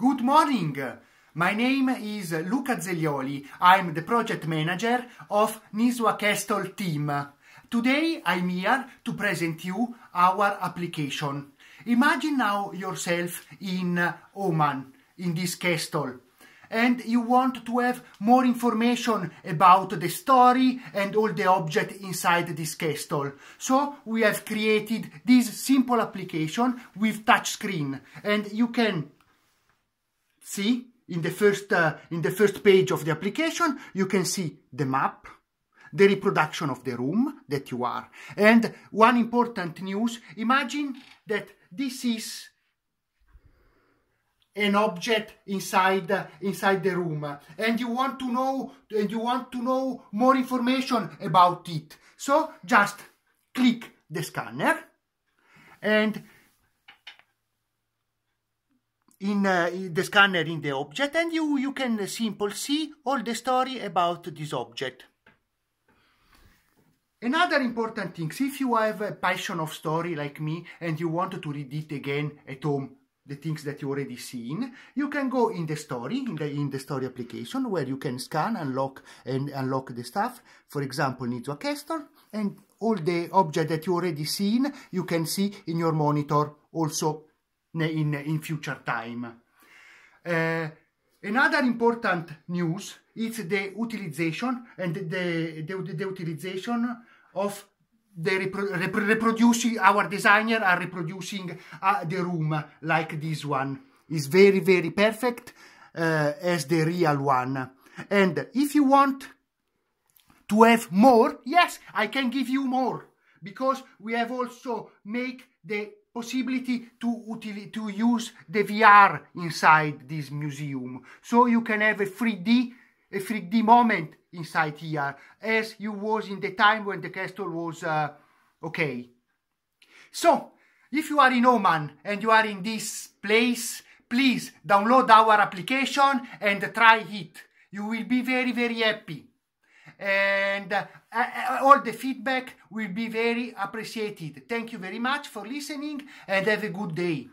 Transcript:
Good morning! My name is Luca Zeglioli. I'm the project manager of Niswa Castle team. Today I'm here to present you our application. Imagine now yourself in Oman, in this castle, and you want to have more information about the story and all the objects inside this castle. So we have created this simple application with touchscreen and you can see in the first uh, in the first page of the application you can see the map the reproduction of the room that you are and one important news imagine that this is an object inside uh, inside the room and you want to know and you want to know more information about it so just click the scanner and in, uh, the scanner in the object and you, you can uh, simple see all the story about this object. Another important thing, if you have a passion of story like me and you want to read it again at home, the things that you already seen, you can go in the story, in the, in the story application where you can scan, unlock and unlock the stuff. For example, Nizua Castor and all the object that you already seen, you can see in your monitor also in, in future time. Uh, another important news is the utilization and the, the, the utilization of the repro reproducing our designer are reproducing uh, the room like this one is very very perfect uh, as the real one and if you want to have more yes i can give you more because we have also make the possibility to, to use the VR inside this museum. So you can have a 3D, a 3D moment inside here, as you was in the time when the castle was uh, okay. So, if you are in Oman and you are in this place, please download our application and try it. You will be very, very happy and uh, uh, all the feedback will be very appreciated. Thank you very much for listening and have a good day.